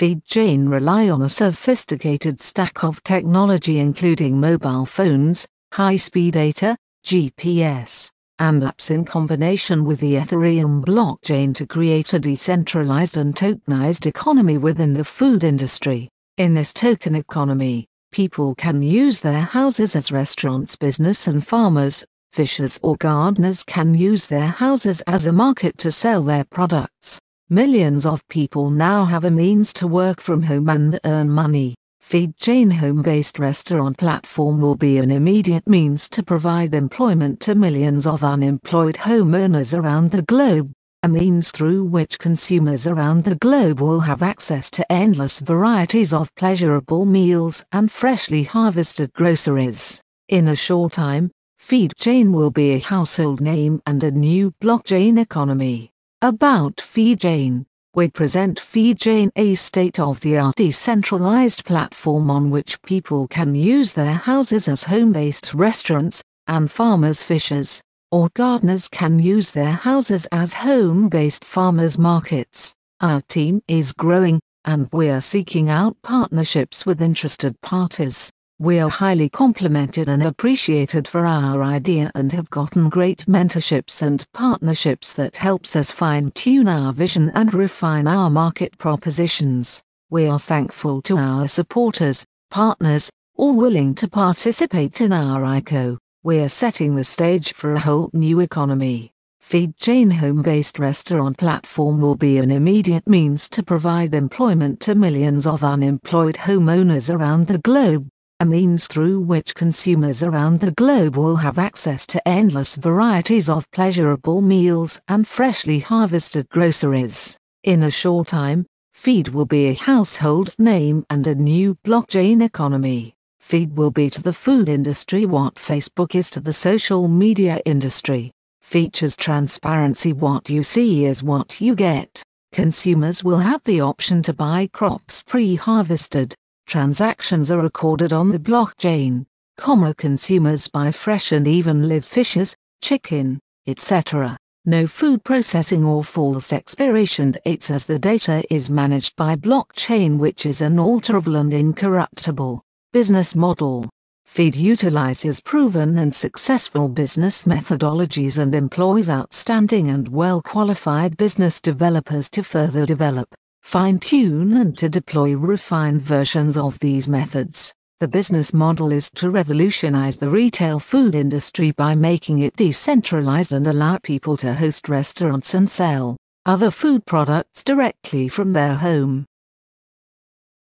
feed chain rely on a sophisticated stack of technology including mobile phones, high-speed data, GPS, and apps in combination with the Ethereum blockchain to create a decentralized and tokenized economy within the food industry. In this token economy, people can use their houses as restaurants business and farmers, fishers or gardeners can use their houses as a market to sell their products. Millions of people now have a means to work from home and earn money. Feed chain home-based restaurant platform will be an immediate means to provide employment to millions of unemployed homeowners around the globe, a means through which consumers around the globe will have access to endless varieties of pleasurable meals and freshly harvested groceries. In a short time, Feed chain will be a household name and a new blockchain economy. About FeeJane, we present FeeJane a state-of-the-art decentralized platform on which people can use their houses as home-based restaurants, and farmers fishers, or gardeners can use their houses as home-based farmers markets. Our team is growing, and we are seeking out partnerships with interested parties. We are highly complimented and appreciated for our idea and have gotten great mentorships and partnerships that helps us fine-tune our vision and refine our market propositions. We are thankful to our supporters, partners, all willing to participate in our ICO. We are setting the stage for a whole new economy. Feed Chain home-based restaurant platform will be an immediate means to provide employment to millions of unemployed homeowners around the globe a means through which consumers around the globe will have access to endless varieties of pleasurable meals and freshly harvested groceries. In a short time, Feed will be a household name and a new blockchain economy. Feed will be to the food industry what Facebook is to the social media industry. Features transparency what you see is what you get. Consumers will have the option to buy crops pre-harvested Transactions are recorded on the blockchain, comma consumers buy fresh and even live fishes, chicken, etc. No food processing or false expiration dates as the data is managed by blockchain which is an alterable and incorruptible business model. Feed utilizes proven and successful business methodologies and employs outstanding and well-qualified business developers to further develop fine-tune and to deploy refined versions of these methods. The business model is to revolutionize the retail food industry by making it decentralized and allow people to host restaurants and sell other food products directly from their home.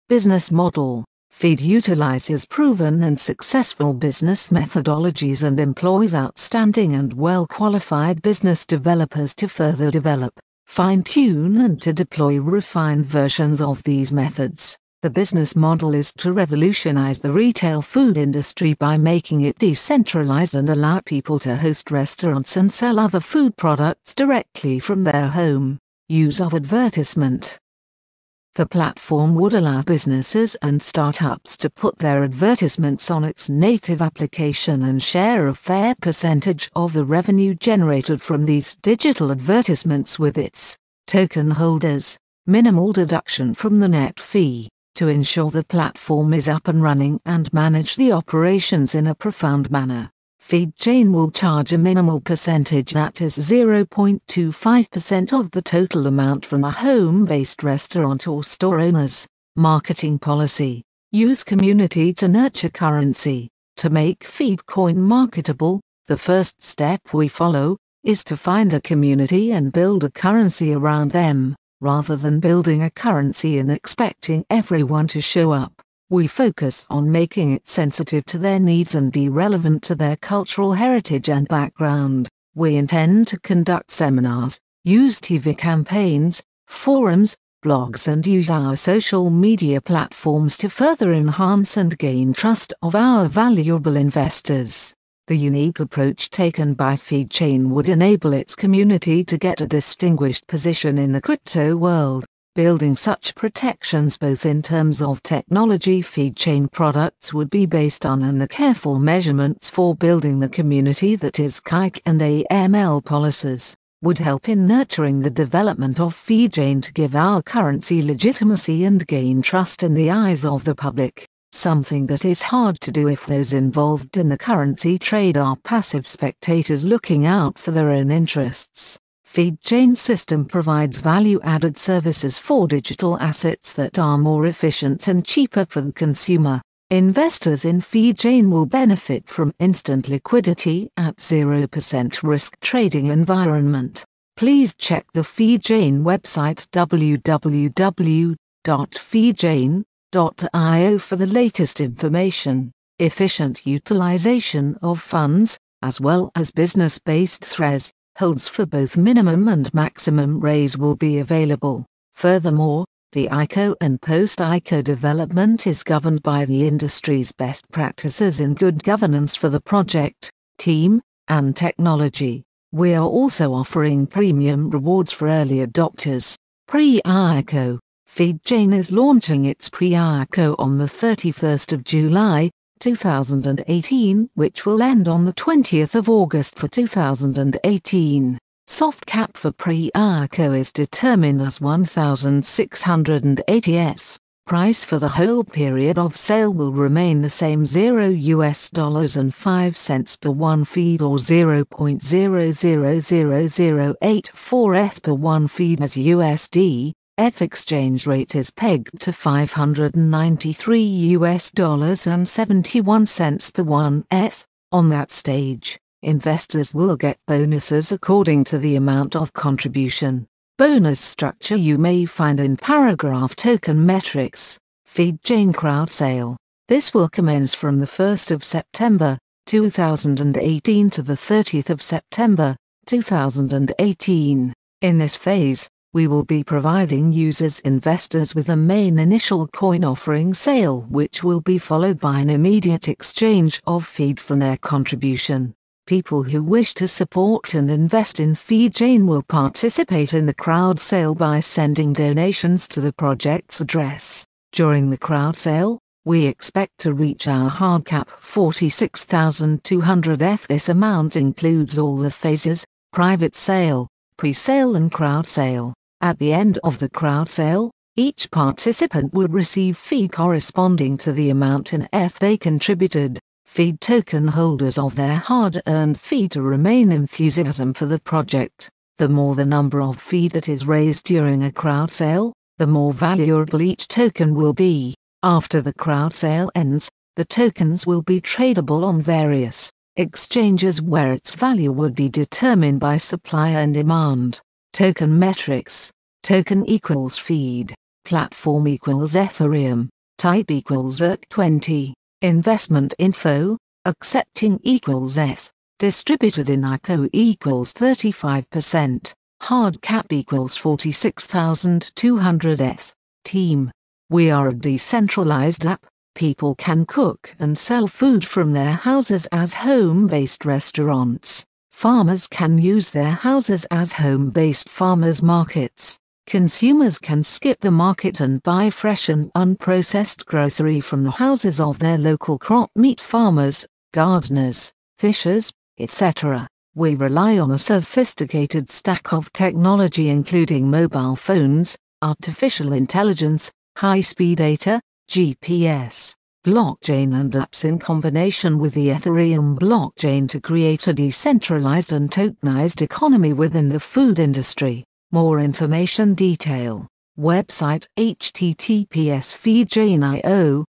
Business Model Feed utilizes proven and successful business methodologies and employs outstanding and well-qualified business developers to further develop fine-tune and to deploy refined versions of these methods. The business model is to revolutionize the retail food industry by making it decentralized and allow people to host restaurants and sell other food products directly from their home. Use of advertisement the platform would allow businesses and startups to put their advertisements on its native application and share a fair percentage of the revenue generated from these digital advertisements with its token holders, minimal deduction from the net fee, to ensure the platform is up and running and manage the operations in a profound manner. FeedChain will charge a minimal percentage that is 0.25% of the total amount from a home-based restaurant or store owners. Marketing policy. Use community to nurture currency. To make FeedCoin marketable, the first step we follow is to find a community and build a currency around them, rather than building a currency and expecting everyone to show up. We focus on making it sensitive to their needs and be relevant to their cultural heritage and background. We intend to conduct seminars, use TV campaigns, forums, blogs and use our social media platforms to further enhance and gain trust of our valuable investors. The unique approach taken by FeedChain would enable its community to get a distinguished position in the crypto world, Building such protections both in terms of technology feed chain products would be based on and the careful measurements for building the community that is KIC and AML policies, would help in nurturing the development of feed chain to give our currency legitimacy and gain trust in the eyes of the public, something that is hard to do if those involved in the currency trade are passive spectators looking out for their own interests. FeedChain system provides value-added services for digital assets that are more efficient and cheaper for the consumer. Investors in FeedChain will benefit from instant liquidity at 0% risk trading environment. Please check the FeedChain website www.feedchain.io for the latest information, efficient utilization of funds, as well as business-based threads holds for both minimum and maximum rays will be available. Furthermore, the ICO and post-ICO development is governed by the industry's best practices in good governance for the project, team, and technology. We are also offering premium rewards for early adopters. Pre-ICO Feedchain is launching its pre-ICO on the 31st of July, 2018, which will end on the 20th of August for 2018. Soft cap for pre-ARCO is determined as 1,680s. Price for the whole period of sale will remain the same 0 US dollars and 5 cents per 1 feed or 0.000084s per 1 feed as USD. ETH exchange rate is pegged to 593 US dollars and 71 cents per 1 ETH. On that stage, investors will get bonuses according to the amount of contribution. Bonus structure you may find in paragraph token metrics, feed chain crowd sale. This will commence from the 1st of September 2018 to the 30th of September 2018. In this phase, we will be providing users investors with a main initial coin offering sale which will be followed by an immediate exchange of feed from their contribution. People who wish to support and invest in FeedJane will participate in the crowd sale by sending donations to the project's address. During the crowd sale, we expect to reach our hard cap 46,200 ETH. This amount includes all the phases, private sale, pre-sale and crowd sale. At the end of the crowd sale, each participant would receive fee corresponding to the amount in F they contributed. Feed token holders of their hard-earned fee to remain enthusiasm for the project. The more the number of fee that is raised during a crowd sale, the more valuable each token will be. After the crowd sale ends, the tokens will be tradable on various exchanges where its value would be determined by supply and demand token metrics, token equals feed, platform equals Ethereum, type equals ERC20, investment info, accepting equals ETH, distributed in ICO equals 35%, hard cap equals 46,200 ETH, team. We are a decentralized app, people can cook and sell food from their houses as home-based restaurants. Farmers can use their houses as home-based farmers markets. Consumers can skip the market and buy fresh and unprocessed grocery from the houses of their local crop meat farmers, gardeners, fishers, etc. We rely on a sophisticated stack of technology including mobile phones, artificial intelligence, high-speed data, GPS, blockchain and apps in combination with the Ethereum blockchain to create a decentralized and tokenized economy within the food industry. More information detail. Website https feedchain.io